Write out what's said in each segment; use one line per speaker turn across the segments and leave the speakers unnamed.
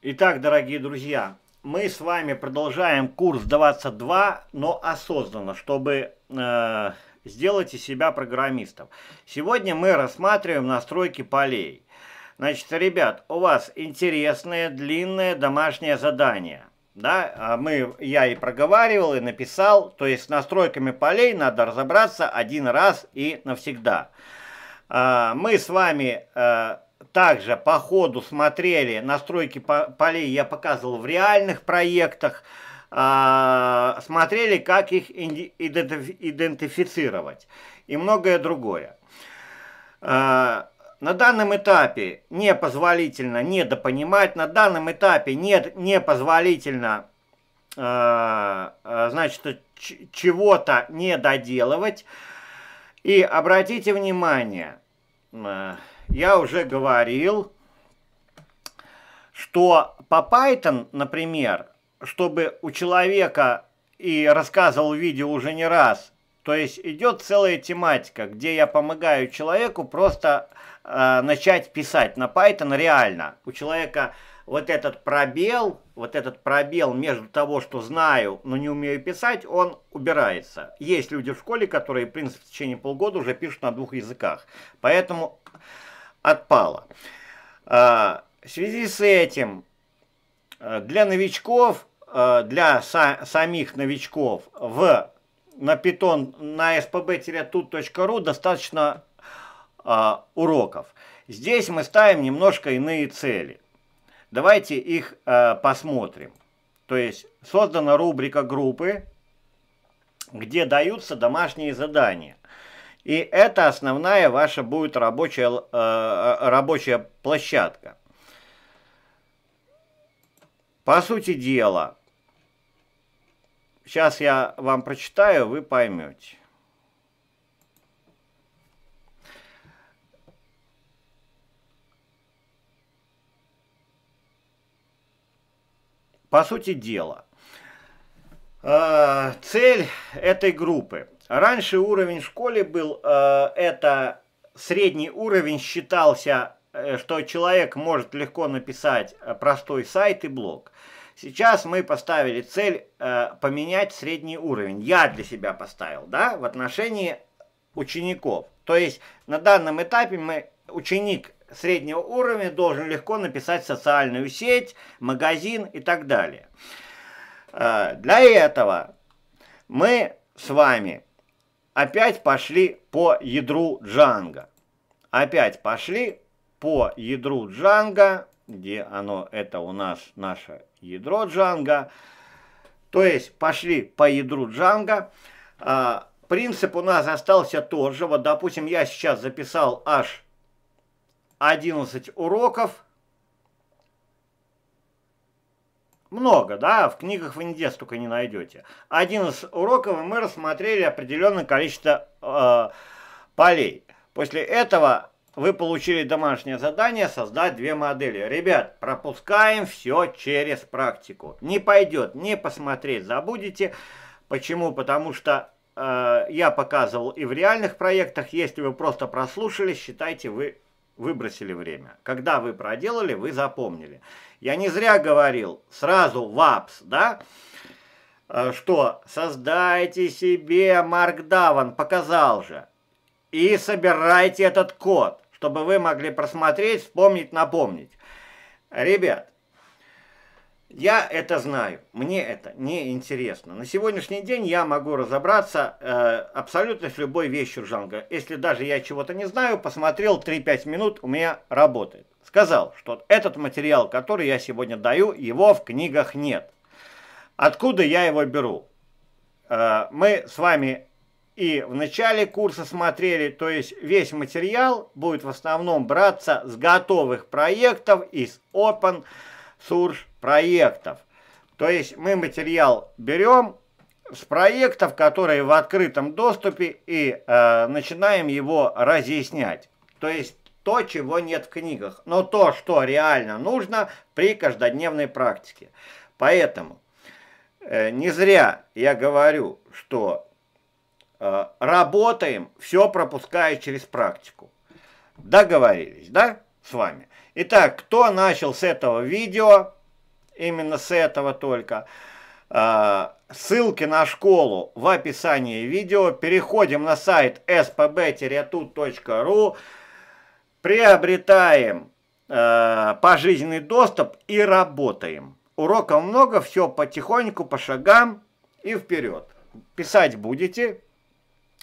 Итак, дорогие друзья, мы с вами продолжаем курс 22, но осознанно, чтобы э, сделать из себя программистом. Сегодня мы рассматриваем настройки полей. Значит, ребят, у вас интересное длинное домашнее задание. Да, а мы, я и проговаривал, и написал. То есть с настройками полей надо разобраться один раз и навсегда. Э, мы с вами... Э, также по ходу смотрели настройки полей, я показывал в реальных проектах, а, смотрели, как их идентифицировать и многое другое. А, на данном этапе непозволительно недопонимать, на данном этапе нет, непозволительно а, значит, чего-то не доделывать. И обратите внимание, я уже говорил, что по Python, например, чтобы у человека, и рассказывал видео уже не раз, то есть идет целая тематика, где я помогаю человеку просто э, начать писать на Python реально. У человека вот этот пробел, вот этот пробел между того, что знаю, но не умею писать, он убирается. Есть люди в школе, которые, в принципе, в течение полгода уже пишут на двух языках. Поэтому отпала. А, в связи с этим э, для новичков, э, для самих новичков в на питон на spb-tut.ru достаточно а, уроков. Здесь мы ставим немножко иные цели. Давайте их э, посмотрим. То есть создана рубрика группы, где даются домашние задания – и это основная ваша будет рабочая, э, э рабочая площадка. По сути дела, сейчас я вам прочитаю, вы поймете. По сути дела, э, цель этой группы – Раньше уровень в школе был, э, это средний уровень считался, э, что человек может легко написать э, простой сайт и блог. Сейчас мы поставили цель э, поменять средний уровень. Я для себя поставил, да, в отношении учеников. То есть на данном этапе мы ученик среднего уровня должен легко написать социальную сеть, магазин и так далее. Э, для этого мы с вами опять пошли по ядру Джанга. Опять пошли по ядру Джанга, где оно, это у нас наше ядро Джанга. То есть пошли по ядру Джанга. А, принцип у нас остался тот же. Вот, допустим, я сейчас записал аж 11 уроков, много, да, в книгах вы нигде столько не найдете. Один из уроков мы рассмотрели определенное количество э, полей. После этого вы получили домашнее задание создать две модели. Ребят, пропускаем все через практику. Не пойдет, не посмотреть, забудете. Почему? Потому что э, я показывал и в реальных проектах, если вы просто прослушали, считайте вы выбросили время. Когда вы проделали, вы запомнили. Я не зря говорил, сразу вапс, да, э, что создайте себе Маркдаван, показал же, и собирайте этот код, чтобы вы могли просмотреть, вспомнить, напомнить. Ребят, я это знаю, мне это не интересно. На сегодняшний день я могу разобраться э, абсолютно с любой вещью жанга. Если даже я чего-то не знаю, посмотрел 3-5 минут, у меня работает. Сказал, что этот материал, который я сегодня даю, его в книгах нет. Откуда я его беру? Э, мы с вами и в начале курса смотрели, то есть весь материал будет в основном браться с готовых проектов из Open Source проектов. То есть мы материал берем с проектов, которые в открытом доступе, и э, начинаем его разъяснять. То есть то, чего нет в книгах, но то, что реально нужно при каждодневной практике. Поэтому э, не зря я говорю, что э, работаем, все пропуская через практику. Договорились, да, с вами? Итак, кто начал с этого видео, именно с этого только. А, ссылки на школу в описании видео. Переходим на сайт spb-tut.ru. Приобретаем э, пожизненный доступ и работаем. Уроков много, все потихоньку, по шагам и вперед. Писать будете,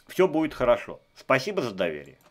все будет хорошо. Спасибо за доверие.